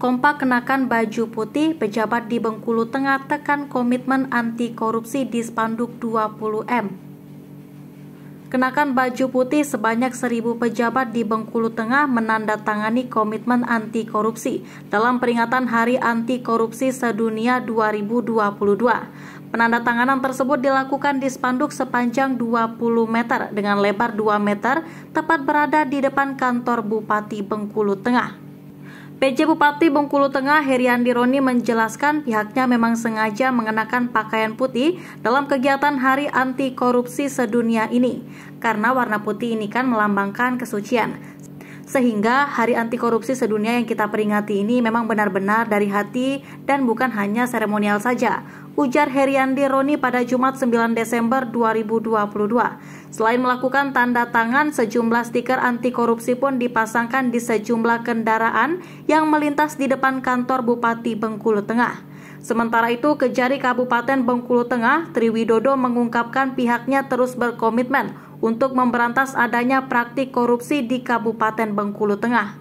Kompak kenakan baju putih, pejabat di Bengkulu Tengah tekan komitmen anti korupsi di spanduk 20M. Kenakan baju putih sebanyak seribu pejabat di Bengkulu Tengah menandatangani komitmen anti korupsi dalam peringatan Hari Anti Korupsi Sedunia 2022. Penandatanganan tersebut dilakukan di spanduk sepanjang 20 meter dengan lebar 2 meter, tepat berada di depan kantor Bupati Bengkulu Tengah. PJ Bupati Bengkulu Tengah Heriandi Roni menjelaskan pihaknya memang sengaja mengenakan pakaian putih dalam kegiatan Hari Anti Korupsi Sedunia ini karena warna putih ini kan melambangkan kesucian. Sehingga Hari Anti Korupsi Sedunia yang kita peringati ini memang benar-benar dari hati dan bukan hanya seremonial saja, ujar Heriandi Roni pada Jumat 9 Desember 2022. Selain melakukan tanda tangan, sejumlah stiker anti korupsi pun dipasangkan di sejumlah kendaraan yang melintas di depan kantor Bupati Bengkulu Tengah. Sementara itu, Kejari Kabupaten Bengkulu Tengah, Triwidodo mengungkapkan pihaknya terus berkomitmen untuk memberantas adanya praktik korupsi di Kabupaten Bengkulu Tengah.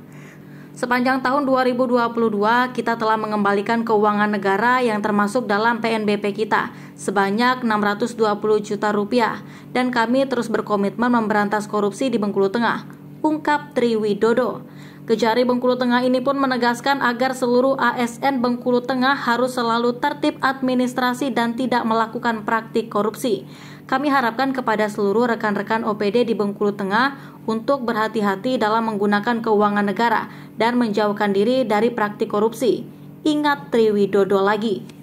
Sepanjang tahun 2022, kita telah mengembalikan keuangan negara yang termasuk dalam PNBP kita sebanyak 620 juta rupiah dan kami terus berkomitmen memberantas korupsi di Bengkulu Tengah, ungkap Triwidodo. Kejari Bengkulu Tengah ini pun menegaskan agar seluruh ASN Bengkulu Tengah harus selalu tertib administrasi dan tidak melakukan praktik korupsi. Kami harapkan kepada seluruh rekan-rekan OPD di Bengkulu Tengah untuk berhati-hati dalam menggunakan keuangan negara dan menjauhkan diri dari praktik korupsi. Ingat Triwidodo lagi.